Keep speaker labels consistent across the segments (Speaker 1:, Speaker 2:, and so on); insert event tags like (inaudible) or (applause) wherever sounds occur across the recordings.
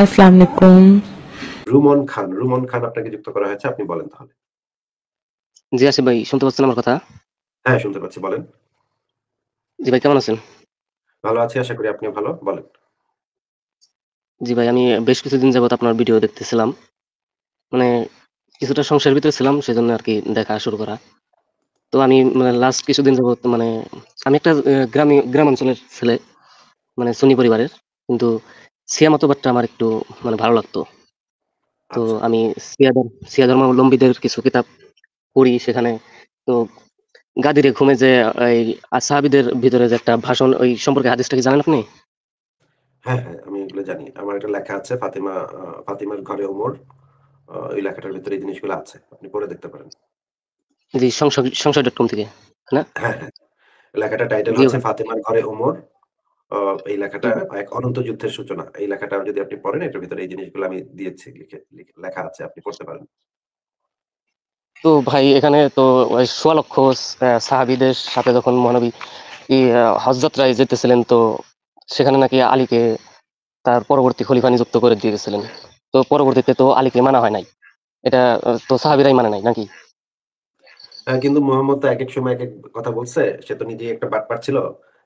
Speaker 1: আসসালামু আলাইকুম
Speaker 2: রুমন খান রুমন খান আপনাকে যুক্ত করা হয়েছে আপনি বলেন তাহলে জি আসিফ ভাই শুনতে পাচ্ছেন আমার কথা হ্যাঁ শুনতে পাচ্ছি বলেন জি ভাই কেমন আছেন ভালো আছি আশা করি আপনিও ভালো বলেন
Speaker 1: জি ভাই আমি বেশ কিছুদিন যাবত আপনার ভিডিও দেখতেছিলাম মানে কিছুটা সংসারের ভিতরে ছিলাম সেজন্য আর কি দেখা শুরু করা তো আমি মানে লাস্ট কিছুদিন যাবত মানে আমি একটা গ্রামীণ গ্রামাঞ্চলের ছেলে মানে সুনি পরিবারের কিন্তু সিয়া মতবাদটা আমার একটু মানে ভালো লাগতো তো আচ্ছা। আমি সিয়া সিয়া ধর্মাবলম্বীদের কিছু কিতাব পড়ি সেখানে তো গাদিরে ঘুমে যে এই আসাহাবিদের ভিতরে যে একটা ভাষণ ওই সম্পর্কে হাদিসটা কি জানেন আপনি
Speaker 2: হ্যাঁ হ্যাঁ আমি এগুলো জানি আমার একটা লেখা আছে ফাতিমা ফাতিমার ঘরে ওমর ওই লেখাটার ভিতরে এই জিনিসগুলো আছে আপনি পড়ে দেখতে পারেন
Speaker 1: জি সংসদ সংসদ ডট কম থেকে না হ্যাঁ হ্যাঁ
Speaker 2: লেখাটা টাইটেল হচ্ছে ফাতিমার ঘরে ওমর এই লেখাটা এক অনন্ত যুদ্ধের সূচনা এই লেখাটা যদি আপনি পড়েন এটার ভিতরে এই জিনিসগুলো আমি দিয়েছি লেখা আছে আপনি পড়তে পারেন
Speaker 1: তো ভাই এখানে তো সোয়ালক্ষ সাহাবিদের সাথে যখন মহানবী হজরত রায় যেতেছিলেন তো সেখানে নাকি আলীকে তার পরবর্তী খলিফা নিযুক্ত করে দিয়ে গেছিলেন তো পরবর্তীতে তো আলীকে মানা হয় নাই এটা তো সাহাবিরাই মানে নাই নাকি
Speaker 2: হ্যাঁ, কিন্তু মোহাম্মদ তো এক এক সময় এক এক কথা বলছে সে তো নিজে একটা বাটপার ছিল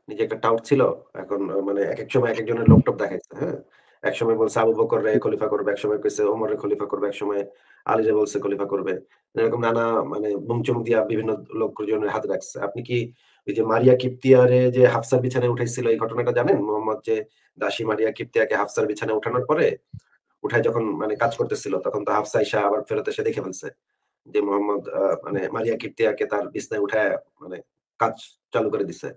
Speaker 2: নিজে একটা টাউট ছিল এখন মানে এক এক সময় এক একজনের ল্যাপটপ দেখাইছে হ্যাঁ এক সময় বলছে আবু বকর রে খলিফা করবে এক সময় কইছে ওমর রে খলিফা করবে এক সময় আলী রে বলছে খলিফা করবে এরকম নানা মানে বংচমুখ দিয়া বিভিন্ন লোকজনের হাত রাখছে আপনি কি ওই যে মারিয়া কিপ্তিয়ারে যে হাফসার বিছানে উঠাইছিল এই ঘটনাটা জানেন মোহাম্মদ যে দাসী মারিয়া কিপ্তিয়াকে হাফসার বিছানে উঠানোর পরে উঠায় যখন মানে কাজ করতেছিল তখন তো হাফসা ইসা আবার ফেরত এসে দেখে ফেলছে যে মোহাম্মদ মানে মারিয়া কিপ্তিয়াকে তার বিছানায় উঠায় মানে কাজ চালু করে দিছে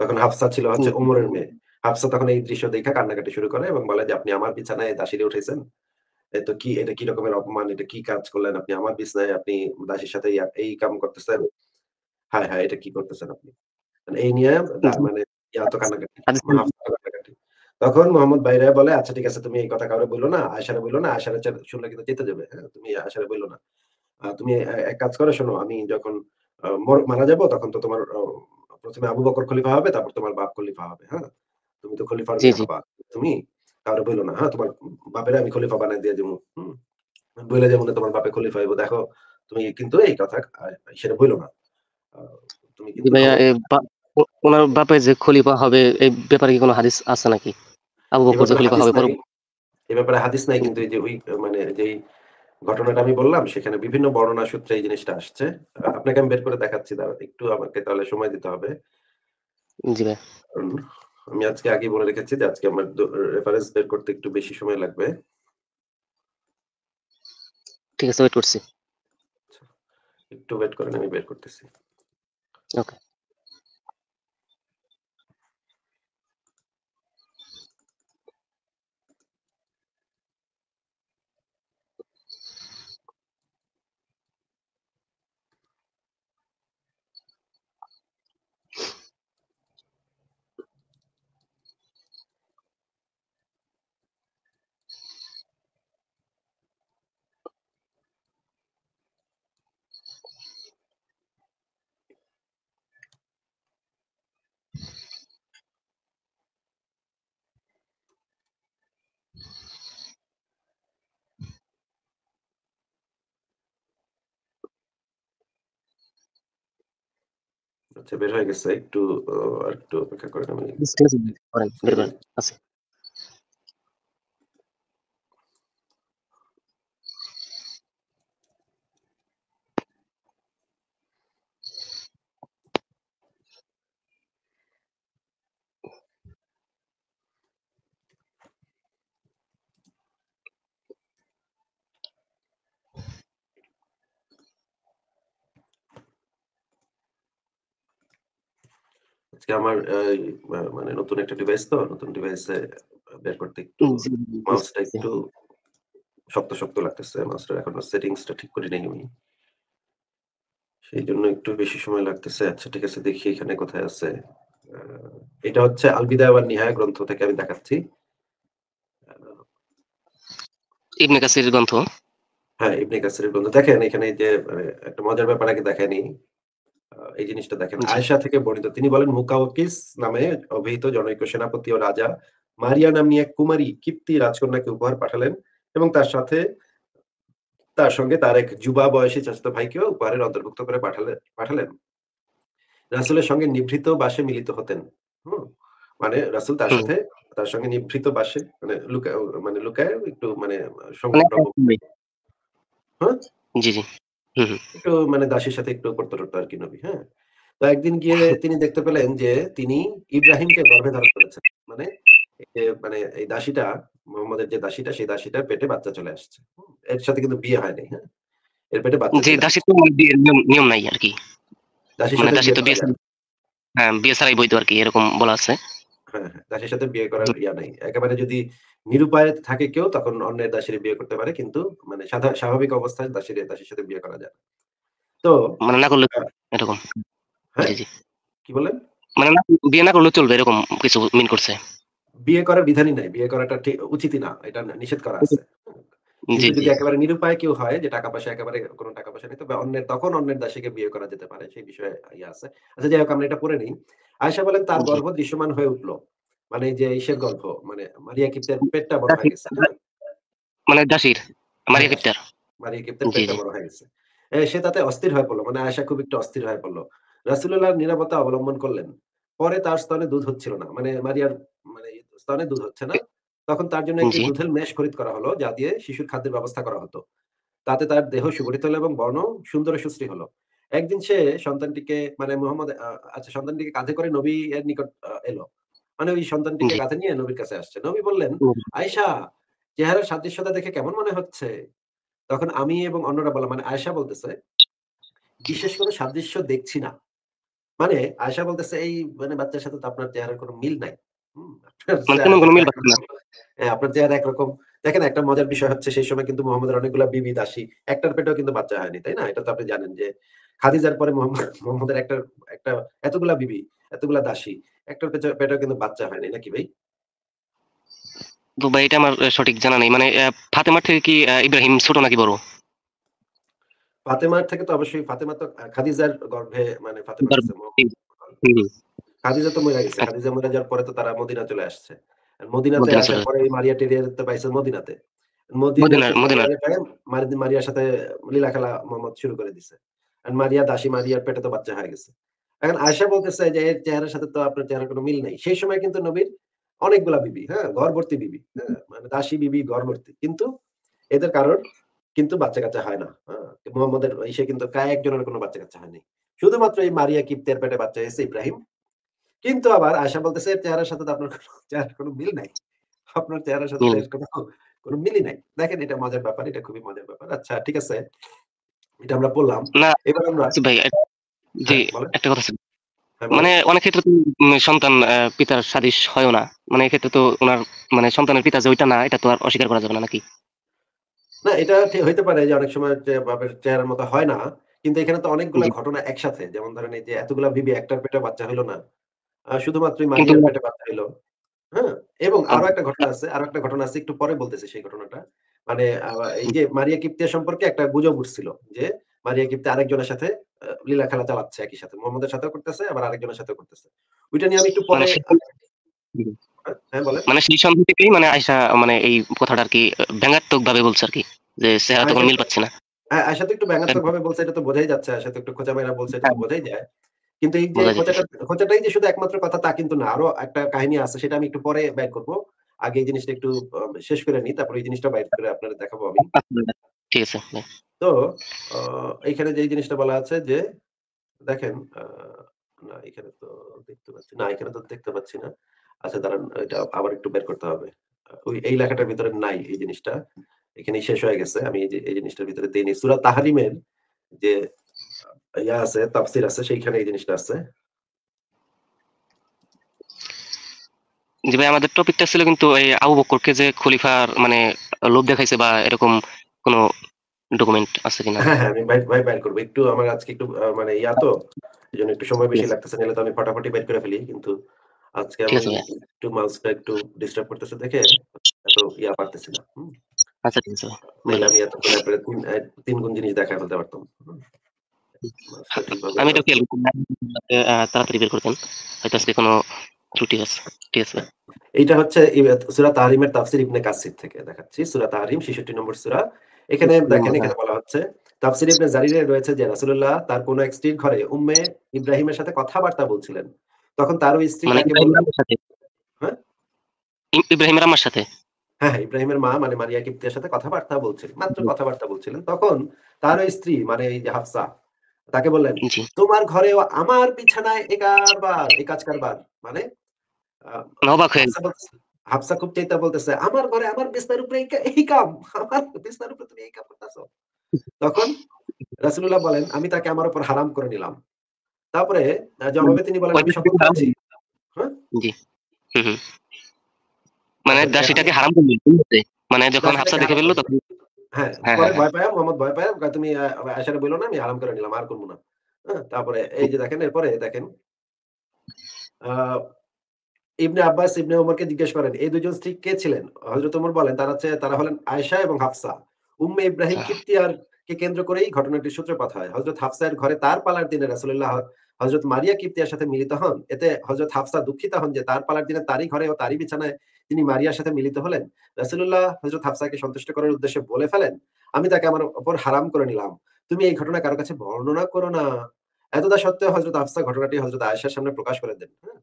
Speaker 2: তখন হাফসা ছিল হচ্ছে ওমরের মেয়ে হাফসা তখন এই দৃশ্য দেখা কান্নাকাটি শুরু করে এবং বলে যে আপনি আমার বিছানায় দাসিরে উঠেছেন তো কি এটা কি রকমের অপমান এটা কি কাজ করলেন আপনি আমার বিছানায় আপনি দাসির সাথে এই কাম করতেছেন হ্যাঁ হ্যাঁ এটা কি করতেছেন আপনি মানে এই নিয়ে মানে ইয়া তো কান্নাকাটি তখন মোহাম্মদ বাইরা বলে আচ্ছা ঠিক আছে তুমি এই কথা কাউরে বললো না আশারে বললো না আশারে শুনলে কিন্তু যেতে যাবে হ্যাঁ তুমি আশারে বললো না তুমি এক কাজ করো শোনো আমি যখন মারা যাব তখন তো তোমার প্রথমে আবু বকর খলিফা হবে তারপর তোমার বাপ খলিফা হবে হ্যাঁ তুমি তো খলিফার তুমি তারপরে বললো না হ্যাঁ তোমার বাপের আমি খলিফা বানাই দিয়ে দেবো বলে যেমন তোমার বাপে খলিফা হইব দেখো তুমি কিন্তু এই কথা সেটা বললো না তুমি
Speaker 1: কিন্তু ওনার বাপে যে খলিফা হবে এই ব্যাপারে কি কোনো হাদিস আছে নাকি আবু বকর যে খলিফা হবে
Speaker 2: এই ব্যাপারে হাদিস নাই কিন্তু এই যে ওই মানে যেই ঘটনাটা আমি বললাম সেখানে বিভিন্ন বর্ণনা সূত্রে এই জিনিসটা আসছে আপনাকে আমি বের করে দেখাচ্ছি দাঁড়া একটু আমাকে তাহলে সময় দিতে হবে আমি আজকে আগে বলে রেখেছি যে আজকে আমার রেফারেন্স বের করতে একটু বেশি সময় লাগবে
Speaker 1: ঠিক আছে ওয়েট করছি আচ্ছা,
Speaker 2: একটু ওয়েট করেন আমি বের করতেছি ওকে আচ্ছা বের হয়ে গেছে একটু আর একটু অপেক্ষা করেন আমি আজকে আমার মানে নতুন একটা ডিভাইস তো নতুন ডিভাইসে বের করতে একটু মাউসটা একটু শক্ত শক্ত লাগতেছে মাউসটা এখনো সেটিংসটা ঠিক করে নেই আমি সেই জন্য একটু বেশি সময় লাগতেছে আচ্ছা ঠিক আছে দেখি এখানে কোথায় আছে এটা হচ্ছে আলবিদা আর নিহায় গ্রন্থ থেকে আমি দেখাচ্ছি ইবনে কাসির গ্রন্থ হ্যাঁ ইবনে কাসির গ্রন্থ দেখেন এখানে যে মানে একটা মজার ব্যাপার আগে দেখায়নি এই জিনিসটা দেখেন আয়সা থেকে বর্ণিত তিনি বলেন মুকাওকিস নামে অভিহিত জনৈক সেনাপতি ও রাজা মারিয়া নাম এক কুমারী কীর্তি রাজকন্যাকে উপহার পাঠালেন এবং তার সাথে তার সঙ্গে তার এক যুবা বয়সী চাচাতো ভাইকেও উপহারের অন্তর্ভুক্ত করে পাঠালেন পাঠালেন রাসুলের সঙ্গে নিভৃত বাসে মিলিত হতেন হম মানে রাসুল তার সাথে তার সঙ্গে নিভৃত বাসে মানে লুকায় মানে লুকায় একটু মানে, মানে হ্যাঁ? জি জি একটু মানে দাসের সাথে একটু করতে টরতো আর কি নবী হ্যাঁ তো একদিন গিয়ে আচ্ছা। তিনি দেখতে পেলেন যে তিনি ইব্রাহিমকে গর্ভে ধারণ করেছেন মানে মানে এই দাসীটা মোহাম্মদের যে দাসীটা সেই দাসীটার পেটে বাচ্চা চলে আসছে এর সাথে কিন্তু বিয়ে হয়নি হ্যাঁ এর পেটে বাচ্চা জি দাসী
Speaker 1: তো নিয়ম নাই আর কি
Speaker 2: দাসী মানে তো বিয়ে
Speaker 1: হ্যাঁ বিয়ে ছাড়াই বৈধ আর কি এরকম বলা আছে
Speaker 2: হ্যাঁ, হ্যাঁ। দাসের সাথে বিয়ে করার ইয়া নাই একেবারে যদি নিরুপায় থাকে কেউ তখন অন্যের দাসের বিয়ে করতে পারে কিন্তু মানে স্বাভাবিক অবস্থায় দাসের দাসের সাথে বিয়ে করা যায় তো মানে না করলে হ্যাঁ। এরকম কি বলেন মানে না বিয়ে
Speaker 1: না করলে চলবে এরকম কিছু মিন করছে
Speaker 2: বিয়ে করার বিধানই নাই বিয়ে করাটা উচিতই না এটা নিষেধ করা আছে যদি একেবারে নিরুপায় কেউ হয় যে টাকা পয়সা একেবারে কোনো টাকা পয়সা নেই তবে অন্যের তখন অন্যের দাসীকে বিয়ে করা যেতে পারে সেই বিষয়ে ইয়ে আছে আচ্ছা যাই হোক আমরা এটা পড়ে নিই আয়সা বলেন তার দৃশ্যমান হয়ে উঠলো মানে যে মানে মারিয়া কিপ্তের পেটটা বড় হয়ে গেছে হ্যাঁ? মানে দাসীর মারিয়া হ্যাঁ, কিপ্তের মারিয়া কিপ্তের পেটটা বড় হয়ে গেছে সে তাতে অস্থির হয়ে পড়লো মানে আয়সা খুব একটু অস্থির হয়ে পড়লো রাসুল্লাহ নিরাপত্তা অবলম্বন করলেন পরে তার স্তনে দুধ হচ্ছিল না মানে মারিয়ার মানে স্তনে দুধ হচ্ছে না তখন তার জন্য একটি দুধের মেশ খরিদ করা হলো যা দিয়ে শিশুর খাদ্যের ব্যবস্থা করা হতো তাতে তার দেহ সুগঠিত হলো এবং বর্ণ সুন্দর সুশ্রী হলো একদিন সে সন্তানটিকে মানে মোহাম্মদ আচ্ছা সন্তানটিকে কাঁধে করে নবী এর নিকট এলো মানে ওই সন্তানটিকে কাঁধে নিয়ে নবীর কাছে আসছে নবী বললেন আয়সা চেহারার সাদৃশ্যতা দেখে কেমন মনে হচ্ছে তখন আমি এবং অন্যরা বললাম মানে আয়সা বলতেছে বিশেষ কোনো সাদৃশ্য দেখছি না মানে আয়সা বলতেছে এই মানে বাচ্চার সাথে তো আপনার চেহারার কোনো মিল নাই হ্যাঁ, আপনার চেহারা একরকম দেখেন একটা মজার বিষয় হচ্ছে সেই সময় কিন্তু মোহাম্মদের অনেকগুলো বিবি দাসী একটার পেটেও কিন্তু বাচ্চা হয়নি তাই না এটা তো আপনি জানেন যে খাদিজার পরে মোহাম্মদের একটা একটা এতগুলা বিবি এতগুলা দাসী একটার পেটেও কিন্তু বাচ্চা হয়নি নাকি ভাই
Speaker 1: ভাই এটা আমার সঠিক জানা নেই মানে ফাতেমার থেকে কি ইব্রাহিম ছোট নাকি বড়
Speaker 2: ফাতেমার থেকে তো অবশ্যই ফাতেমা তো খাদিজার গর্ভে মানে ফাতেমা খাদিজা তো মরে গেছে আচ্ছা। খাদিজা মরে যাওয়ার পরে তো তারা মদিনা চলে আসছে মদিনাতে পরে মারিয়া পাইছে মদিনাতে মারিয়ার সাথে লীলা খেলা মোহাম্মদ শুরু করে দিছে মারিয়া দাসী মারিয়ার পেটে তো বাচ্চা হয়ে গেছে এখন আয়সা বলতেছে যে এর চেহারার সাথে তো আপনার চেহারা কোনো মিল নাই সেই সময় কিন্তু নবীর অনেকগুলা বিবি হ্যাঁ ঘরবর্তী বিবি হ্যাঁ, মানে দাসী বিবি ঘরবর্তী কিন্তু এদের কারণ কিন্তু বাচ্চা কাচ্চা হয় না হ্যাঁ। মোহাম্মদের সে কিন্তু কায় একজনের কোনো বাচ্চা কাচ্চা হয়নি শুধুমাত্র এই মারিয়া কিপ্তের পেটে বাচ্চা হয়েছে ইব্রাহিম কিন্তু আবার আশা বলতেছে চেহারার সাথে আপনার চেহারার কোনো মিল নাই আপনার চেহারার সাথে কোনো কোনো মিলই নাই দেখেন এটা মজার ব্যাপার এটা খুবই মজার ব্যাপার আচ্ছা ঠিক আছে এটা আমরা বললাম
Speaker 1: এবার আমরা আচ্ছা ভাই আচ্ছা, জি হ্যাঁ, একটা কথা
Speaker 2: হ্যাঁ, মানে অনেক
Speaker 1: ক্ষেত্রে সন্তান পিতার সাদৃশ হয় না মানে ক্ষেত্রে তো ওনার মানে সন্তানের পিতা যে ওইটা না এটা তো আর অস্বীকার করা যাবে না নাকি
Speaker 2: না এটা হইতে পারে যে অনেক সময় বাপের চেহারার মতো হয় না কিন্তু এখানে তো অনেকগুলো ঘটনা একসাথে যেমন ধরেন এই যে এতগুলা বিবি একটার পেটে বাচ্চা হলো না শুধুমাত্র মাটির পেটে বাধা হলো হ্যাঁ এবং আচ্ছা। আরো একটা ঘটনা আছে আরো একটা ঘটনা আছে একটু পরে বলতেছি সেই ঘটনাটা মানে এই যে মারিয়া কিপ্তিয়া সম্পর্কে একটা গুজব উঠছিল যে মারিয়া কিপ্তি আরেকজনের সাথে লীলা খেলা চালাচ্ছে একই সাথে মোহাম্মদের সাথে করতেছে আবার আরেকজনের সাথে করতেছে ওইটা নিয়ে আমি একটু পরে মানে, হ্যাঁ,
Speaker 1: মানে সেই সন্ধি থেকেই মানে আয়সা মানে এই কথাটা আর কি ব্যঙ্গাত্মক ভাবে বলছে আর কি যে সেহা তখন মিল পাচ্ছে না
Speaker 2: হ্যাঁ আয়সা তো একটু হ্যাঁ। ব্যঙ্গাত্মক ভাবে বলছে এটা তো বোঝাই যাচ্ছে আয়সা তো একটু খোঁচা মেরা বলছে এটা হ্যাঁ। বোঝাই যায় কিন্তু এই যে খোঁচাটাই যে শুধু একমাত্র কথা তা কিন্তু না আরো একটা কাহিনী আছে সেটা আমি একটু পরে ব্যাক করবো আগে এই জিনিসটা একটু শেষ করে নিই তারপর এই জিনিসটা বাইর করে আপনারা দেখাবো আমি আচ্ছা, ঠিক আছে তো এখানে যে জিনিসটা বলা আছে যে দেখেন না এখানে তো দেখতে পাচ্ছি না এখানে তো দেখতে পাচ্ছি না আচ্ছা দাঁড়ান এটা আবার একটু বের করতে হবে ওই এই লেখাটার ভিতরে নাই এই জিনিসটা এখানে শেষ হয়ে গেছে আমি এই জিনিসটার ভিতরে দিইনি সুরা তাহারিমের যে ইয়া আছে তাফসির আছে সেইখানে এই জিনিসটা আছে
Speaker 1: জি ভাই আমাদের টপিকটা ছিল কিন্তু এই আবু বকরকে যে খলিফার মানে লোভ দেখাইছে বা এরকম কোন ডকুমেন্ট আছে কিনা
Speaker 2: হ্যাঁ হ্যাঁ আমি ভাই বাইর করব একটু আমার আজকে একটু মানে ইয়া তো এজন্য একটু সময় বেশি লাগতেছে নিলে তো আমি ফটাফটি বাইর করে ফেলি কিন্তু আজকে আমি একটু মাউসটা একটু ডিস্টার্ব করতেছে দেখে এত ইয়া পারতেছি না আচ্ছা ঠিক আছে আমি এত তিন গুণ জিনিস দেখায় ফেলতে পারতাম আমি তো
Speaker 1: খেয়াল তাড়াতাড়ি বের করতেন হয়তো আজকে কোনো ত্রুটি আছে ঠিক আছে
Speaker 2: এইটা হচ্ছে সুরা তাহরিমের তাফসির ইবনে কাসির থেকে দেখাচ্ছি সুরা তাহরিম 66 নম্বর সুরা এখানে দেখেন এখানে বলা হচ্ছে তাফসির ইবনে জারিরে রয়েছে যে রাসূলুল্লাহ তার কোন এক স্ত্রীর ঘরে উম্মে ইব্রাহিমের সাথে কথাবার্তা বলছিলেন তখন তার ওই স্ত্রী মানে তাকে সাথে হ্যাঁ
Speaker 1: ইব্রাহিমের আমার সাথে
Speaker 2: হ্যাঁ, হ্যাঁ ইব্রাহিমের মা মানে মারিয়া কিপ্তিয়ার সাথে কথাবার্তা বলছিলেন মাত্র কথাবার্তা বলছিলেন তখন তার ওই স্ত্রী মানে এই যে হাফসা তাকে বললেন তোমার ঘরে আমার বিছানায় এ কারবার কাজ কারবার মানে হাফসা খুব চেতা বলতেছে আমার ঘরে আমার বিছনার উপরে এই কাম আমার বিছনার উপরে তুমি এই কাম করতেছো তখন রাসুল্লাহ বলেন আমি তাকে আমার উপর হারাম করে নিলাম তারপরে জবাবে তিনি বলেন আমি শপথ করছি
Speaker 1: হ্যাঁ? মানে আচ্ছা, দাসীটাকে হারাম করে মানে যখন হাফসা দেখে ফেললো
Speaker 2: তখন হ্যাঁ, হ্যাঁ, হ্যাঁ, হ্যাঁ। বললো না আমি আরাম করে নিলাম আর করবো না তারপরে এই যে দেখেন এরপরে দেখেন আহ ইবনে আব্বাস ইবনে ওমরকে জিজ্ঞেস করেন এই দুজন স্ত্রী কে ছিলেন হজরত ওমর বলেন তারা হচ্ছে তারা হলেন আয়সা এবং হাফসা উম্মে ইব্রাহিম কিপ্তি আর কে কেন্দ্র করে এই ঘটনাটির সূত্রপাত হয় হজরত হাফসায়ের ঘরে তার পালার দিনে রাসুল্লাহ হজরত মারিয়া কিপ্তিয়ার সাথে মিলিত হন এতে হজরত হাফসা দুঃখিত হন যে তার পালার দিনে তারই ঘরে ও তারই বিছানায় তিনি মারিয়ার সাথে মিলিত হলেন রাসুল্লাহ হজরত হাফসাকে সন্তুষ্ট করার উদ্দেশ্যে বলে ফেলেন আমি তাকে আমার ওপর হারাম করে নিলাম তুমি এই ঘটনা কারো কাছে বর্ণনা করো না এতটা সত্ত্বেও হজরত হাফসা ঘটনাটি হজরত আয়েশার সামনে প্রকাশ করে দেন হ্যাঁ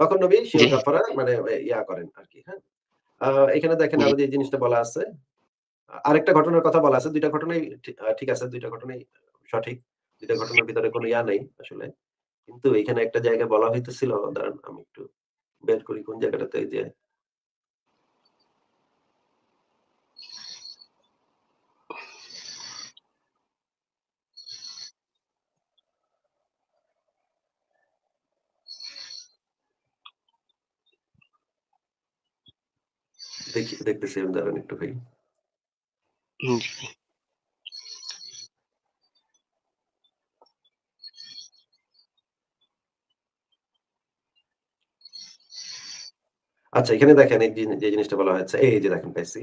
Speaker 2: তখন নবী শিরোজাফারা মানে ইয়া করেন আর কি হ্যাঁ এখানে দেখেন আমাদের এই জিনিসটা বলা আছে আরেকটা ঘটনার কথা বলা আছে দুইটা ঘটনাই ঠিক আছে দুইটা ঘটনাই সঠিক দুইটা ঘটনার ভিতরে কোনো ইয়া নেই আসলে কিন্তু এখানে একটা জায়গা বলা হইতেছিল দাঁড়ান আমি একটু বের করি কোন জায়গাটাতে যে
Speaker 1: দেখি দেখতেছি দাঁড়ান একটু ভাই জি।
Speaker 2: আচ্ছা এখানে দেখেন এই যে জিনিসটা বলা হয়েছে এই যে দেখেন পাইছি।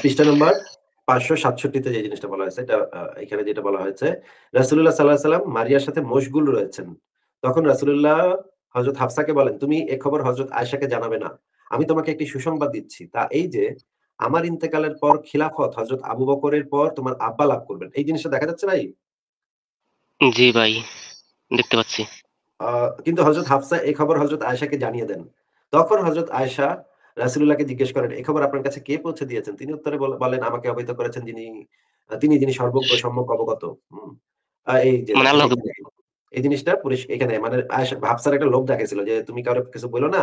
Speaker 2: পৃষ্ঠা নাম্বার পাঁচশো তে যে জিনিসটা বলা হয়েছে এটা এখানে যেটা বলা হয়েছে রাসুলুল্লাহ সাল্লাহ সাল্লাম মারিয়ার সাথে মশগুল রয়েছেন। তখন রাসুল্লাহ হজরত হাফসাকে বলেন, "তুমি এ খবর হজরত আয়সাকে জানাবে না। আমি তোমাকে একটি সুসংবাদ দিচ্ছি।" তা এই যে আমার ইন্তেকালের পর খিলাফত হজরত আবু বকরের পর তোমার আব্বা লাভ করবেন এই জিনিসটা দেখা যাচ্ছে ভাই
Speaker 1: জি ভাই দেখতে পাচ্ছি
Speaker 2: কিন্তু হজরত হাফসা এই খবর হজরত আয়সাকে জানিয়ে দেন তখন হজরত আয়সা রাসুল্লাহকে জিজ্ঞেস করেন এই খবর আপনার কাছে কে পৌঁছে দিয়েছেন তিনি উত্তরে বলেন আমাকে অবহিত করেছেন যিনি তিনি যিনি সর্বজ্ঞ সম্যক অবগত এই মানে এই জিনিসটা পুলিশ এখানে মানে হাফসার একটা লোভ দেখেছিল যে তুমি কারো কিছু বলো না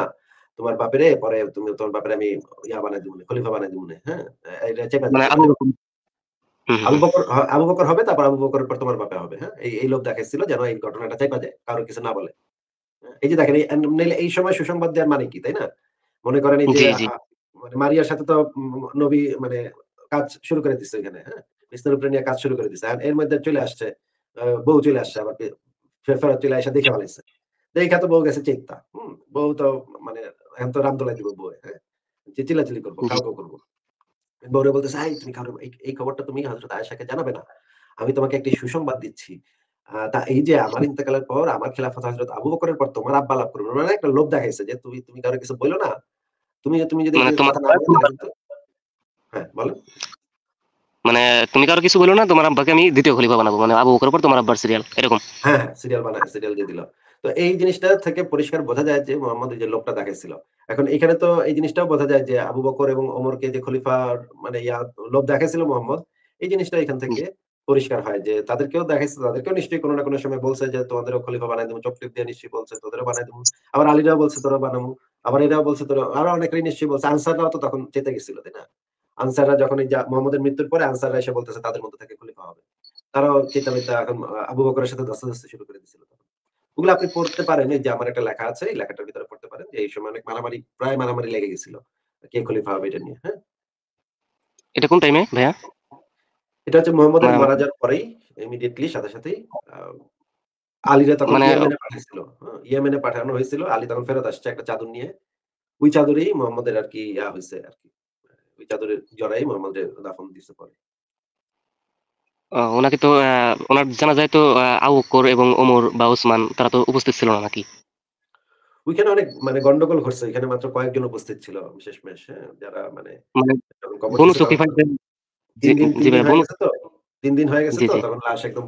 Speaker 2: তোমার বাপেরে পরে তুমি তোমার বাপেরে আমি ইয়া বানাই দিব খলিফা বানাই দিব হ্যাঁ মানে আবু বকর হবে তারপর আবু বকরের পর তোমার বাপে হবে হ্যাঁ এই এই লোভ দেখাচ্ছিল যেন এই ঘটনাটা চেপা যায় কারো কিছু না বলে এই যে দেখেন এই সময় সুসংবাদ দেওয়ার মানে কি তাই না মনে করেন এই যে মানে মারিয়ার সাথে তো নবী মানে কাজ শুরু করে দিচ্ছে এখানে হ্যাঁ বিস্তার উপরে নিয়ে কাজ শুরু করে দিচ্ছে এর মধ্যে চলে আসছে বউ চলে আসছে আবার ফেরত চলে আসা দেখে ভালো দেখা তো বউ গেছে চিন্তা হম বউ তো মানে এখন তো রাম দিব বউয়ে হ্যাঁ? যে চিলাচিলি করবো কাউকে করবো বউরে বলতেছে হাই তুমি কাউরে এই খবরটা তুমি হজরত আয়েশাকে জানাবে না আমি তোমাকে একটি সুসংবাদ দিচ্ছি তা এই যে আমার ইন্তকালের পর আমার খেলাফত হজরত আবু বকরের পর তোমার আব্বা লাভ করবে মানে একটা লোভ দেখাইছে যে তুমি তুমি কারো কিছু বললো না তুমি তুমি যদি মানে হ্যাঁ বলো
Speaker 1: মানে তুমি কারো কিছু বলো না তোমার আব্বাকে আমি দ্বিতীয় খলিফা বানাবো মানে আবু বকর পর তোমার আব্বার সিরিয়াল এরকম
Speaker 2: হ্যাঁ সিরিয়াল হ্যাঁ, বানায় সিরিয়াল দিয়ে দিলাম তো এই জিনিসটা থেকে পরিষ্কার বোঝা যায় যে মোহাম্মদ যে লোকটা দেখাইছিল এখন এখানে তো এই জিনিসটাও বোঝা যায় যে আবু বকর এবং ওমরকে যে খলিফার মানে ইয়া লোভ দেখেছিল মোহাম্মদ এই জিনিসটা এখান থেকে পরিষ্কার হয় যে তাদেরকেও দেখেছে তাদেরকেও নিশ্চয়ই কোনো না কোনো সময় বলছে যে তোমাদেরও খলিফা বানাই দেবো চকলিপ দিয়ে নিশ্চয়ই বলছে তোদেরও বানাই দেবো আবার আলীরাও বলছে তোরা বানাবো আবার এরাও বলছে তোরা আরো অনেকেরই নিশ্চয়ই বলছে আনসাররাও তো তখন চেতে গেছিল তাই না আনসাররা যখন এই মোহাম্মদের মৃত্যুর পরে আনসাররা এসে বলতেছে তাদের মধ্যে থেকে খলিফা হবে তারাও চেতাবিতা এখন আবু বকরের সাথে দস্তাদস্তি শুরু করে দিয়েছিল ওগুলো আপনি পড়তে পারেন এই যে আমার একটা লেখা আছে এই লেখাটার ভিতরে পড়তে পারেন যে এই সময় অনেক মারামারি প্রায় মারামারি লেগে গেছিল কে খলিফা হবে এটা নিয়ে হ্যাঁ এটা কোন টাইমে ভাইয়া এটা হচ্ছে মোহাম্মদ আলী মারা যাওয়ার পরেই ইমিডিয়েটলি সাথে সাথেই
Speaker 1: আলীরা তখন ইয়েমেনে
Speaker 2: পাঠিয়েছিল ইয়েমেনে পাঠানো হয়েছিল আলী তখন ফেরত আসছে একটা চাদর নিয়ে ওই চাদরেই মোহাম্মদের আর কি ইয়া হয়েছে আর কি ওই চাদরের জড়াই মোহাম্মদের দাফন দিছে পরে
Speaker 1: ওনাকে তো ওনার জানা যায় তো আউকর এবং ওমর বা ওসমান তারা তো উপস্থিত ছিল না নাকি
Speaker 2: ওইখানে অনেক মানে গন্ডগোল ঘটছে এখানে মাত্র কয়েকজন উপস্থিত ছিল বিশেষ মেশ হ্যাঁ, যারা মানে, মানে বনু সকিফা তিন দিন হয়ে গেছে তো তখন লাশ একদম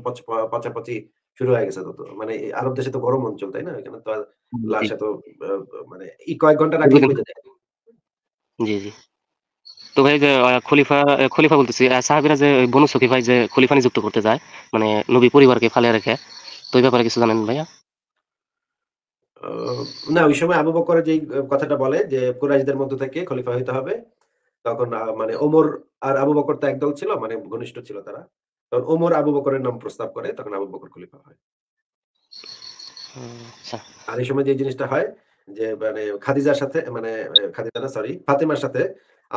Speaker 2: পচাপচি শুরু হয়ে গেছে তো মানে আরব দেশে তো গরম অঞ্চল তাই না এখানে তো লাশ এত মানে এই কয়েক ঘন্টার আগে জি জি
Speaker 1: তো ভাই যে খলিফা খলিফা বলতেছি সাহাবিরা যে বনু সখী ভাই যে খলিফা নিযুক্ত করতে যায় মানে নবী পরিবারকে ফালে রেখে তো এই ব্যাপারে কিছু জানেন ভাইয়া
Speaker 2: না ওই সময় আবু বকর যে কথাটা বলে যে কুরাইশদের মধ্য থেকে খলিফা হইতে হবে তখন মানে ওমর আর আবু বকর তো একদল ছিল মানে ঘনিষ্ঠ ছিল তারা তখন ওমর আবু বকরের নাম প্রস্তাব করে তখন আবু বকর খলিফা হয় আচ্ছা। আর এই সময় যে জিনিসটা হয় যে মানে খাদিজার সাথে মানে খাদিজা না সরি ফাতেমার সাথে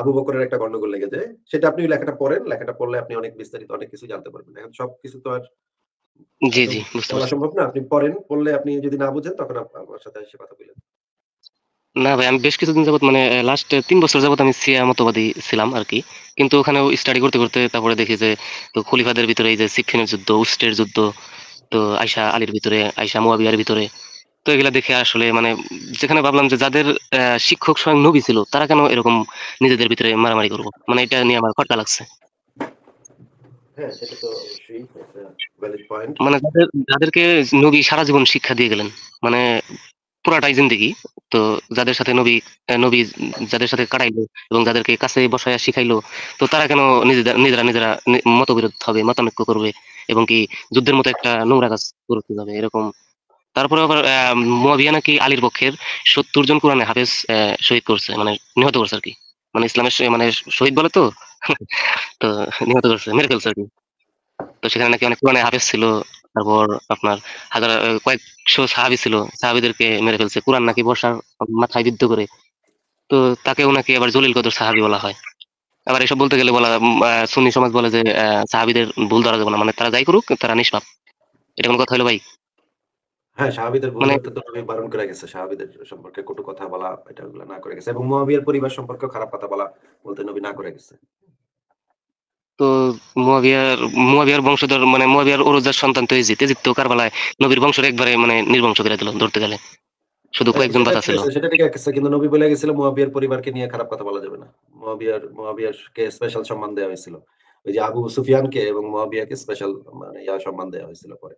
Speaker 2: আবু বকরের একটা গন্ডগোল লেগে যায় সেটা আপনি লেখাটা পড়েন লেখাটা পড়লে আপনি অনেক বিস্তারিত অনেক কিছু জানতে পারবেন এখন সব কিছু তো আর জি জি সম্ভব না আপনি পড়েন পড়লে আপনি যদি না বুঝেন তখন আমার সাথে এসে কথা বলেন
Speaker 1: না ভাই আমি বেশ কিছুদিন যাবত মানে লাস্ট তিন বছর যাবত আমি সিয়া মতবাদী ছিলাম আর কি কিন্তু ওখানে স্টাডি করতে করতে তারপরে দেখি যে খলিফাদের ভিতরে এই যে সিক্ষিনের যুদ্ধ উস্টের যুদ্ধ তো আয়সা আলীর ভিতরে আয়সা মুয়াবিয়ার ভিতরে তো এগুলা দেখে আসলে মানে যেখানে ভাবলাম যে যাদের শিক্ষক স্বয়ং নবী ছিল তারা কেন এরকম নিজেদের ভিতরে মারামারি করবো মানে এটা নিয়ে আমার খটকা লাগছে হ্যাঁ, মানে যাদেরকে নবী সারা জীবন শিক্ষা দিয়ে গেলেন মানে পুরাটাই জিন্দিগি তো যাদের সাথে নবী নবী যাদের সাথে কাটাইলো এবং যাদেরকে কাছে বসাইয়া শিখাইলো তো তারা কেন নিজেরা নিজেরা নিজেরা মতবিরোধ হবে মতানৈক্য করবে এবং কি যুদ্ধের মতো একটা নোংরা কাজ করতে যাবে এরকম তারপরে আবার মোয়াবিয়া নাকি আলীর পক্ষের সত্তর জন কোরআনে হাফেজ শহীদ করছে মানে নিহত করছে আর কি মানে ইসলামের মানে শহীদ বলে তো (laughs) তো নিহত করছে মেরে ফেলছে আর কি তো সেখানে নাকি অনেক কোরআনে হাফেজ ছিল তারপর আপনার হাজার কয়েকশো সাহাবি ছিল সাহাবিদেরকে মেরে ফেলছে কোরআন নাকি বর্ষার মাথায় বিদ্ধ করে তো তাকেও নাকি আবার জলিল কদর সাহাবি বলা হয় আবার এসব বলতে গেলে বলা সুন্নি সমাজ বলে যে সাহাবিদের ভুল ধরা যাবে না মানে তারা যাই করুক তারা নিষ্পাপ এটা কোনো কথা হলো ভাই
Speaker 2: হ্যাঁ সাহাবিদের ভূমিকা মানে তো আমি বারণ করে গেছে সাহাবিদের সম্পর্কে কটু কথা বলা এটা ওগুলো না করে গেছে এবং মুয়াবিয়ার পরিবার সম্পর্কে খারাপ কথা বলা বলতে নবী না করে গেছে
Speaker 1: তো মুয়াবিয়ার মুয়াবিয়ার বংশধর মানে মুয়াবিয়ার ওরজার সন্তান তো তো কারবালায় নবীর বংশের একবারে মানে নির্বংশ করে দিল ধরতে গেলে শুধু হ্যাঁ,
Speaker 2: কয়েকজন বাঁচা সেটা ঠিক আছে কিন্তু নবী বলে গেছিল মুয়াবিয়ার পরিবারকে নিয়ে খারাপ কথা বলা যাবে না মুয়াবিয়ার কে স্পেশাল সম্মান দেওয়া হয়েছিল ওই যে আবু সুফিয়ানকে এবং মুয়াবিয়াকে স্পেশাল মানে ইয়া সম্মান দেওয়া হয়েছিল পরে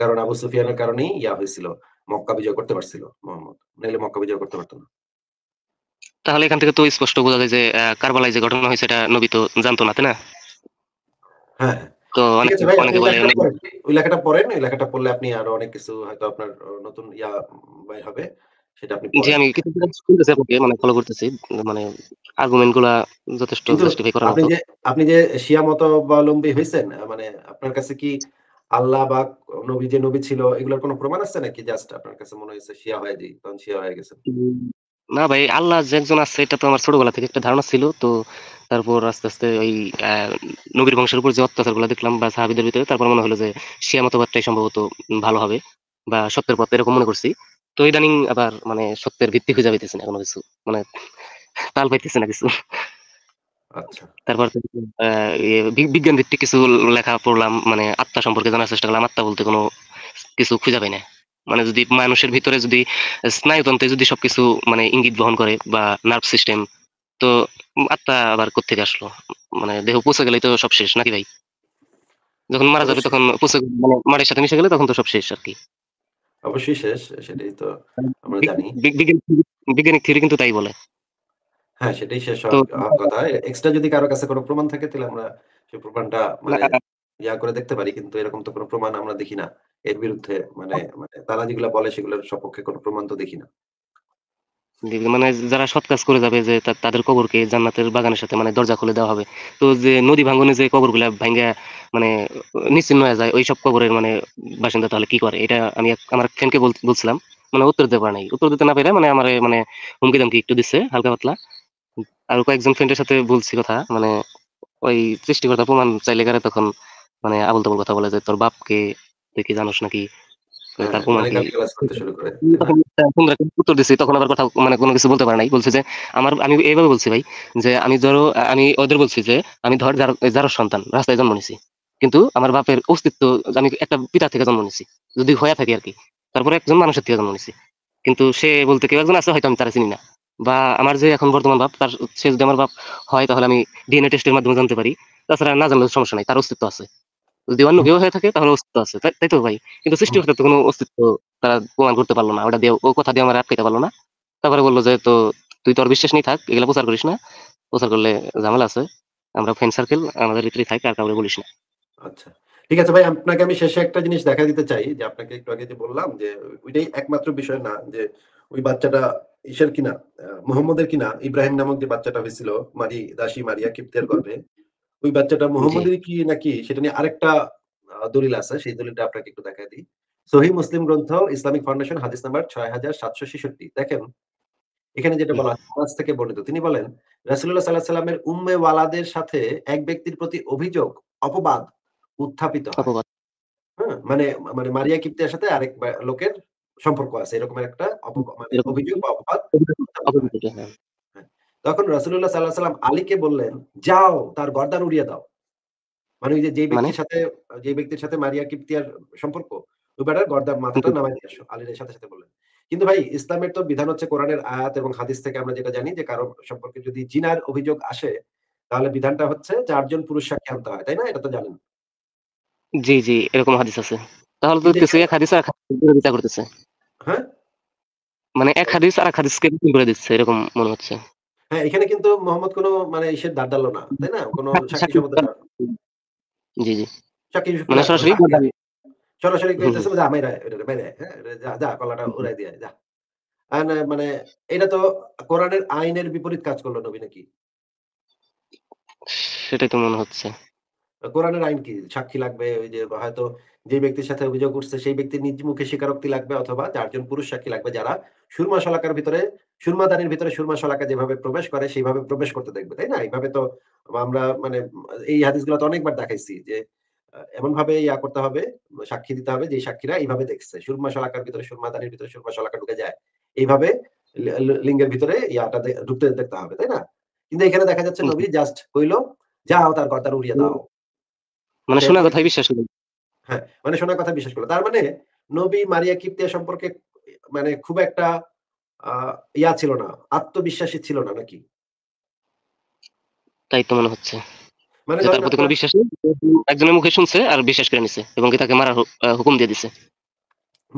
Speaker 2: কারণ আবু সুফিয়ানের কারণেই ইয়া হয়েছিল মক্কা বিজয় করতে পারছিল মোহাম্মদ নাহলে মক্কা বিজয় করতে পারতো না
Speaker 1: তাহলে এখান থেকে তো স্পষ্ট বোঝা যায় যে কারবালায় যে ঘটনা হয়েছে এটা নবী তো জানতো না তাই না হ্যাঁ তো অনেক অনেকে বলে
Speaker 2: ওই লেখাটা পড়েন ওই লেখাটা পড়লে আপনি আরো অনেক কিছু হয়তো আপনার নতুন ইয়া বাই হবে সেটা আপনি
Speaker 1: জি আমি কিছু শুনতেছি আপনাকে মানে ফলো করতেছি মানে আর্গুমেন্ট যথেষ্ট জাস্টিফাই করা আপনি যে
Speaker 2: আপনি যে শিয়া মতাবলম্বী হইছেন মানে আপনার কাছে কি আল্লাহ বা নবী যে নবী ছিল এগুলোর কোনো প্রমাণ আছে নাকি জাস্ট আপনার কাছে মনে হয়েছে শিয়া হয়ে যায় তখন শিয়া হয়ে গেছে
Speaker 1: না ভাই আল্লাহ যে একজন আছে এটা তো আমার ছোটবেলা থেকে একটা ধারণা ছিল তো তারপর আস্তে আস্তে ওই নবীর বংশের উপর যে অত্যাচার গুলো দেখলাম বা সাহাবিদের ভিতরে তারপর মনে হলো যে শিয়া মতবাদটাই সম্ভবত ভালো হবে বা সত্যের পথ এরকম মনে করছি তো ইদানিং আবার মানে সত্যের ভিত্তি খুঁজে পাইতেছে না কোনো কিছু মানে তাল পাইতেছে না কিছু আচ্ছা। তারপর ইয়ে বিজ্ঞান ভিত্তিক কিছু লেখা পড়লাম মানে আত্মা সম্পর্কে জানার চেষ্টা করলাম আত্মা বলতে কোনো কিছু খুঁজে পাই না মানে যদি মানুষের ভিতরে যদি স্নায়ুতন্ত্রে যদি সবকিছু মানে ইঙ্গিত বহন করে বা নার্ভ সিস্টেম তো আত্মা আবার কোথেকে আসলো মানে দেহ পৌঁছে গেলেই তো সব শেষ নাকি ভাই যখন মারা যাবে তখন পৌঁছে মানে মারের সাথে মিশে গেলে তখন তো সব শেষ আর কি
Speaker 2: অবশ্যই শেষ সেটাই তো
Speaker 1: আমরা জানি বিজ্ঞানিক থিওরি কিন্তু তাই বলে
Speaker 2: হ্যাঁ সেটাই শেষ হওয়ার কথা এক্সট্রা যদি কারো কাছে কোনো প্রমাণ থাকে তাহলে আমরা সেই প্রমাণটা মানে হ্যাঁ, হ্যাঁ। ইয়া করে দেখতে পারি কিন্তু এরকম তো কোনো প্রমাণ আমরা দেখি না এর বিরুদ্ধে মানে হ্যাঁ। মানে তারা যেগুলো বলে সেগুলোর সপক্ষে কোনো প্রমাণ তো দেখি না
Speaker 1: মানে যারা সৎ কাজ করে যাবে যে তাদের কবরকে জান্নাতের বাগানের সাথে মানে দরজা খুলে দেওয়া হবে তো যে নদী ভাঙনে যে কবরগুলা ভাঙ্গা মানে নিশ্চিন্ন হয়ে যায় ওইসব কবরের মানে বাসিন্দা তাহলে কি করে এটা আমি আমার ফ্যানকে বলছিলাম মানে উত্তর দিতে পারে নাই উত্তর দিতে না পেরে মানে আমার মানে হুমকি দমকি একটু দিচ্ছে হালকা পাতলা আর কয়েকজন ফ্রেন্ডের সাথে বলছি কথা মানে ওই সৃষ্টিকর্তা প্রমাণ চাইলে গেলে তখন মানে আবল তাবল কথা বলে যে তোর বাপকে তুই কি জানোস নাকি
Speaker 2: হ্যাঁ,
Speaker 1: উত্তর দিছি তখন আবার কথা মানে কোনো কিছু বলতে পারে নাই বলছে যে আমার আমি এইভাবে বলছি ভাই যে আমি ধরো আমি ওদের বলছি যে আমি ধর যার সন্তান রাস্তায় জন্ম নিছি কিন্তু আমার বাপের অস্তিত্ব আমি একটা পিতা থেকে জন্ম নিছি যদি হয়ে থাকি আর কি তারপরে একজন মানুষের থেকে জন্ম নিছি কিন্তু সে বলতে কেউ একজন আছে হয়তো আমি তারা চিনি না বা আমার যে এখন বর্তমান বাপ তার সে যদি আমার বাপ হয় তাহলে আমি ডিএনএ টেস্টের মাধ্যমে জানতে পারি তাছাড়া না জানলে সমস্যা নাই তার অস্তিত্ব আছে যদি অন্য কেউ হয়ে থাকে তাহলে অস্তিত্ব আছে তাই তো ভাই কিন্তু সৃষ্টিকর্তার তো কোনো অস্তিত্ব তারা প্রমাণ করতে পারলো না ওটা দিয়ে ও কথা দিয়ে আমার আটকাইতে পারলো না তারপরে বললো যে তো তুই তোর বিশ্বাস নেই থাক এগুলো প্রচার করিস না প্রচার করলে ঝামেলা আছে আমরা ফ্রেন্ড সার্কেল আমাদের ভিতরেই থাকি আর কাউকে বলিস না
Speaker 2: আচ্ছা ঠিক আছে ভাই আপনাকে আমি শেষে একটা জিনিস দেখা দিতে চাই যে আপনাকে একটু আগে যে বললাম যে ওইটাই একমাত্র বিষয় না যে ওই বাচ্চাটা ঈশ্বর কিনা মোহাম্মদের কিনা ইব্রাহিম নামক যে বাচ্চাটা হয়েছিল মারি দাসী মারিয়া কিপ্তের গর্বে ওই বাচ্চাটা মোহাম্মদের কি নাকি সেটা নিয়ে আরেকটা দলিল আছে সেই দলিলটা আপনাকে একটু দেখা দিই সহি মুসলিম গ্রন্থ ইসলামিক ফাউন্ডেশন হাদিস নাম্বার ছয় হাজার সাতশো ছেষট্টি দেখেন এখানে যেটা বলা হয় থেকে বর্ণিত তিনি বলেন রাসুল্লাহ সাল্লাহ সাল্লামের উম্মে ওয়ালাদের সাথে এক ব্যক্তির প্রতি অভিযোগ অপবাদ উত্থাপিত হ্যাঁ মানে মানে মারিয়া কিপ্তের সাথে আরেক লোকের সম্পর্ক আছে এরকম একটা মানে অভিযোগ বা অপবাদ হ্যাঁ। হ্যাঁ। তখন রাসুল্লাহ সাল্লাহ সাল্লাম আলীকে বললেন যাও তার গর্দান উড়িয়ে দাও মানে ওই যে যে মানে? ব্যক্তির সাথে যে ব্যক্তির সাথে মারিয়া কিপ্তিয়ার সম্পর্ক ওই বেটার গর্দান মাথাটা নামাই দিয়ে আসো আলীর সাথে সাথে বললেন কিন্তু ভাই ইসলামের তো বিধান হচ্ছে কোরআনের আয়াত এবং হাদিস থেকে আমরা যেটা জানি যে কারো সম্পর্কে যদি জিনার অভিযোগ আসে তাহলে বিধানটা হচ্ছে চারজন পুরুষ সাক্ষী আনতে হয় তাই না এটা তো জানেন
Speaker 1: জি জি এরকম হাদিস আছে তাহলে তো কিছু এক হাদিস আর বিচার করতেছে হ্যাঁ? মানে এক হাদিস আর এক হাদিস হাদিসকে করে দিচ্ছে এরকম মনে হচ্ছে
Speaker 2: হ্যাঁ এখানে কিন্তু মোহাম্মদ কোনো মানে সে দাঁড়ালো না তাই না কোনো হ্যাঁ, সাক্ষী সম্বন্ধে জি জি সাক্ষী মানে সরাসরি সরাসরি কইতেছে যা মাইরা এটা মানে যা যা কলাটা উড়াই দিয়ে যা মানে এটা তো কোরআনের আইনের বিপরীত কাজ করলো নবী নাকি
Speaker 1: সেটাই তো মনে হচ্ছে
Speaker 2: কোরআনের আইন কি সাক্ষী লাগবে ওই যে হয়তো যে ব্যক্তির সাথে অভিযোগ করছে সেই ব্যক্তির নিজ মুখে স্বীকারোক্তি লাগবে অথবা চারজন পুরুষ সাক্ষী লাগবে যারা সুরমা শলাকার ভিতরে সুরমাদানির ভিতরে সুরমা শলাকা যেভাবে প্রবেশ করে সেইভাবে প্রবেশ করতে দেখবে তাই না এইভাবে তো আমরা মানে এই হাদিসগুলো তো অনেকবার দেখাইছি যে এমন ভাবে ইয়া করতে হবে সাক্ষী দিতে হবে যে সাক্ষীরা এইভাবে দেখছে সুরমা শলাকার ভিতরে সুরমাদানির ভিতরে সুরমা শলাকা ঢুকে যায় এইভাবে লিঙ্গের ভিতরে ইয়াটা ঢুকতে দেখতে হবে তাই না কিন্তু এখানে দেখা যাচ্ছে নবী জাস্ট কইলো যাও তার কর্তার উড়িয়ে দাও
Speaker 1: মানে শোনা কথাই বিশ্বাস করি
Speaker 2: হ্যাঁ মানে শোনা কথা বিশ্বাস করলো তার মানে নবী মারিয়া কিপ্তিয়া সম্পর্কে মানে খুব একটা ইয়া ছিল না আত্মবিশ্বাসী ছিল না নাকি
Speaker 1: তাই তো মনে হচ্ছে
Speaker 2: মানে তার প্রতি কোনো বিশ্বাস
Speaker 1: একজনের মুখে শুনছে আর বিশ্বাস করে নিছে এবং কি তাকে মারার হুকুম দিয়ে দিছে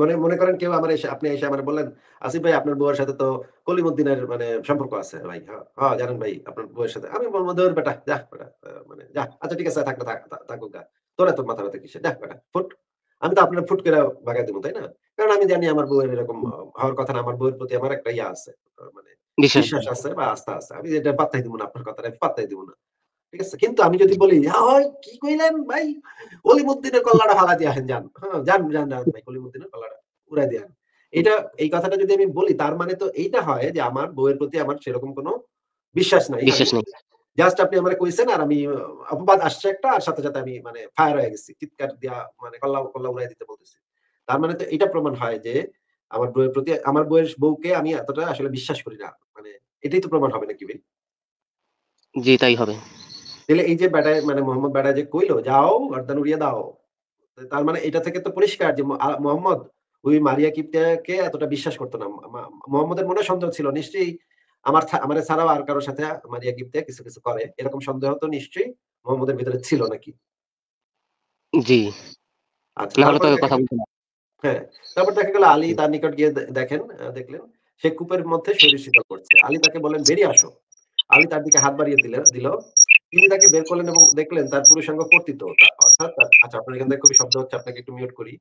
Speaker 2: মনে মনে করেন কেউ আমার এসে আপনি এসে আমার বললেন আসিফ ভাই আপনার বউয়ের সাথে তো কলিমুদ্দিনের মানে সম্পর্ক আছে ভাই হ্যাঁ, হ্যাঁ জানেন ভাই আপনার বউয়ের সাথে আমি বলবো ধর বেটা যা মানে যা আচ্ছা ঠিক আছে থাক থাক থাকুক তোর এত মাথা ব্যথা কিসে দেখ বেটা ফুট আমি তো আপনার ফুট করে ভাগা দেবো তাই না কারণ আমি জানি আমার বউয়ের এরকম হওয়ার কথা আমার বউয়ের প্রতি আমার একটা ইয়া আছে মানে বিশ্বাস আছে বা আস্থা আছে আমি এটা পাত্তাই দিব না আপনার কথা পাত্তাই দিব না ঠিক আছে কিন্তু আমি যদি বলি হ্যাঁ হয় কি কইলেন ভাই অলিমুদ্দিনের কল্লাটা দিয়ে আসেন যান হ্যাঁ যান যান ভাই অলিমুদ্দিনের কল্লাটা উড়াই দিয়ে এটা এই কথাটা যদি আমি বলি তার মানে তো এইটা হয় যে আমার বউয়ের প্রতি আমার সেরকম কোনো বিশ্বাস নাই বিশ্বাস নাই জাস্ট আপনি আমার কইছেন আর আমি অপবাদ আসছে একটা আর সাথে সাথে আমি মানে ফায়ার হয়ে গেছি চিৎকার দিয়া মানে কল্লা কল্লা উড়াই দিতে বলতেছি তার মানে তো এটা প্রমাণ হয় যে আমার বউয়ের প্রতি আমার বউয়ের বউকে আমি এতটা আসলে বিশ্বাস করি না মানে এটাই তো প্রমাণ হবে নাকি ভাই জি তাই হবে তাহলে এই যে ব্যাটায় মানে মোহাম্মদ ব্যাটায় যে কইলো যাও গর্দান উড়িয়ে দাও তার মানে এটা থেকে তো পরিষ্কার যে মোহাম্মদ ওই মারিয়া কিপ্তিয়াকে এতটা বিশ্বাস করতো না মোহাম্মদের মনে সন্দেহ ছিল নিশ্চয়ই আমার আমার ছাড়াও আর কারোর সাথে মারিয়া গিফতে কিছু কিছু করে এরকম সন্দেহ তো নিশ্চয়ই মোহাম্মদের ভিতরে ছিল নাকি জি আচ্ছা, হ্যাঁ তারপর দেখা গেল আলী তার নিকট গিয়ে দেখেন দেখলেন সে কূপের মধ্যে শরীর করছে আলী তাকে বলেন বেরিয়ে আসো আলী তার দিকে হাত বাড়িয়ে দিলেন দিল তিনি তাকে বের করলেন এবং দেখলেন তার পুরুষাঙ্গ কর্তৃত্ব অর্থাৎ আচ্ছা আপনার এখান থেকে খুবই শব্দ হচ্ছে আপনাকে একটু মিউট করি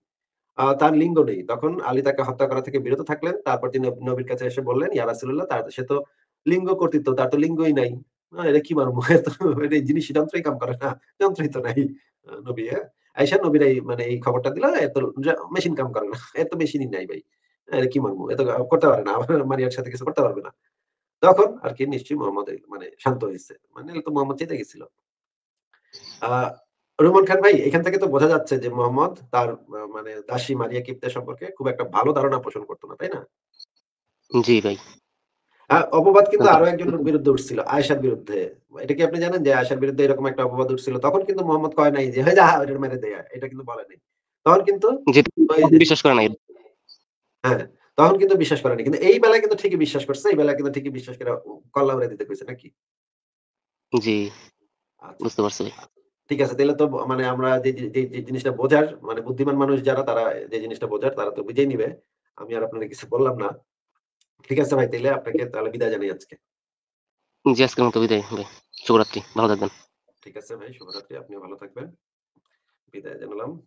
Speaker 2: তার লিঙ্গ নেই তখন আলী তাকে হত্যা করা থেকে বিরত থাকলেন তারপর তিনি নবীর কাছে এসে বললেন ইয়া রাসুল্লাহ তার সে তো লিঙ্গ কর্তৃত্ব তার তো লিঙ্গই নাই এটা কি মানব এটা জিনিস যন্ত্রই কাম করে না যন্ত্রই তো নাই নবী হ্যাঁ আইসা নবীর এই মানে এই খবরটা দিল এত মেশিন কাম করে না এত মেশিনই নাই ভাই এটা কি মানবো এত করতে পারে না মারিয়ার সাথে কিছু করতে পারবে না তখন আর কি নিশ্চয়ই মোহাম্মদ মানে শান্ত হয়েছে মানে তো মোহাম্মদ চেতে গেছিল রহমান খান ভাই এখান থেকে তো বোঝা যাচ্ছে যে মোহাম্মদ তার মানে দাসী মারিয়া কিপ্তে সম্পর্কে খুব একটা ভালো ধারণা পোষণ করতো না তাই না জি ভাই অপবাদ কিন্তু আচ্ছা। আরো একজন বিরুদ্ধে উঠছিল আয়েশার বিরুদ্ধে এটা কি আপনি জানেন যে আয়েশার বিরুদ্ধে এরকম একটা অপবাদ উঠছিল তখন কিন্তু মোহাম্মদ কয় নাই যে হয়ে যা এটা মেরে দেয়া এটা কিন্তু বলে নাই তখন কিন্তু বিশ্বাস করে নাই হ্যাঁ তখন কিন্তু বিশ্বাস করেনি কিন্তু এই বেলায় কিন্তু ঠিকই বিশ্বাস করছে এই বেলায় কিন্তু ঠিকই বিশ্বাস করে কল্লা দিতে কইছে নাকি
Speaker 1: জি আচ্ছা। বুঝতে পারছি
Speaker 2: ঠিক আছে তাহলে তো মানে আমরা যে জিনিসটা বোঝার মানে বুদ্ধিমান মানুষ যারা তারা যে জিনিসটা বোঝার তারা তো বুঝেই নিবে আমি আর আপনাকে কিছু বললাম না ঠিক আছে ভাই তাহলে আপনাকে তাহলে বিদায় জানাই আজকে
Speaker 1: জি আজকের মতো বিদায় ভাই শুভরাত্রি ভালো থাকবেন
Speaker 2: ঠিক আছে ভাই শুভরাত্রি আপনিও ভালো থাকবেন বিদায় জানালাম